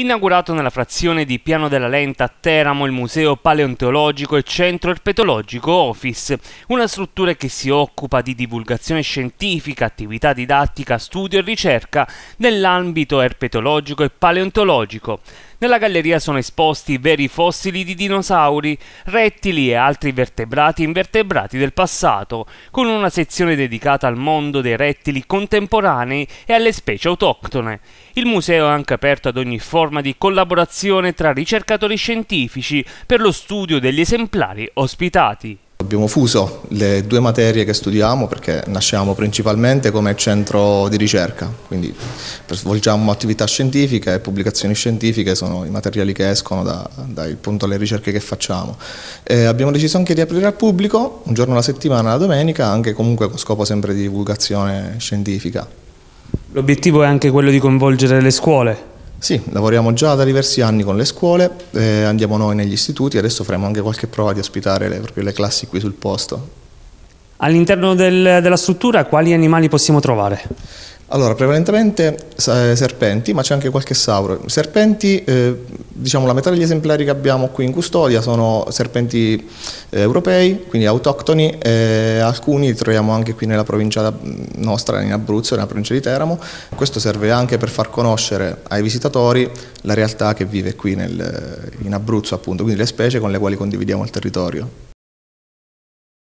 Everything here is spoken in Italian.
inaugurato nella frazione di Piano della Lenta a Teramo il Museo Paleontologico e Centro Erpetologico Office, una struttura che si occupa di divulgazione scientifica, attività didattica, studio e ricerca nell'ambito erpetologico e paleontologico. Nella galleria sono esposti veri fossili di dinosauri, rettili e altri vertebrati e invertebrati del passato, con una sezione dedicata al mondo dei rettili contemporanei e alle specie autoctone. Il museo è anche aperto ad ogni forma di collaborazione tra ricercatori scientifici per lo studio degli esemplari ospitati abbiamo fuso le due materie che studiamo perché nasciamo principalmente come centro di ricerca, quindi svolgiamo attività scientifiche e pubblicazioni scientifiche sono i materiali che escono da, dai, appunto, alle ricerche che facciamo. E abbiamo deciso anche di aprire al pubblico un giorno alla settimana, la domenica, anche comunque con scopo sempre di divulgazione scientifica. L'obiettivo è anche quello di coinvolgere le scuole? Sì, lavoriamo già da diversi anni con le scuole, eh, andiamo noi negli istituti, adesso faremo anche qualche prova di ospitare le, proprio le classi qui sul posto. All'interno del, della struttura quali animali possiamo trovare? Allora, prevalentemente eh, serpenti, ma c'è anche qualche sauro. Serpenti eh, diciamo, la metà degli esemplari che abbiamo qui in custodia sono serpenti eh, europei, quindi autoctoni, e alcuni li troviamo anche qui nella provincia mm, nostra, in Abruzzo, nella provincia di Teramo. Questo serve anche per far conoscere ai visitatori la realtà che vive qui nel, in Abruzzo, appunto, quindi le specie con le quali condividiamo il territorio.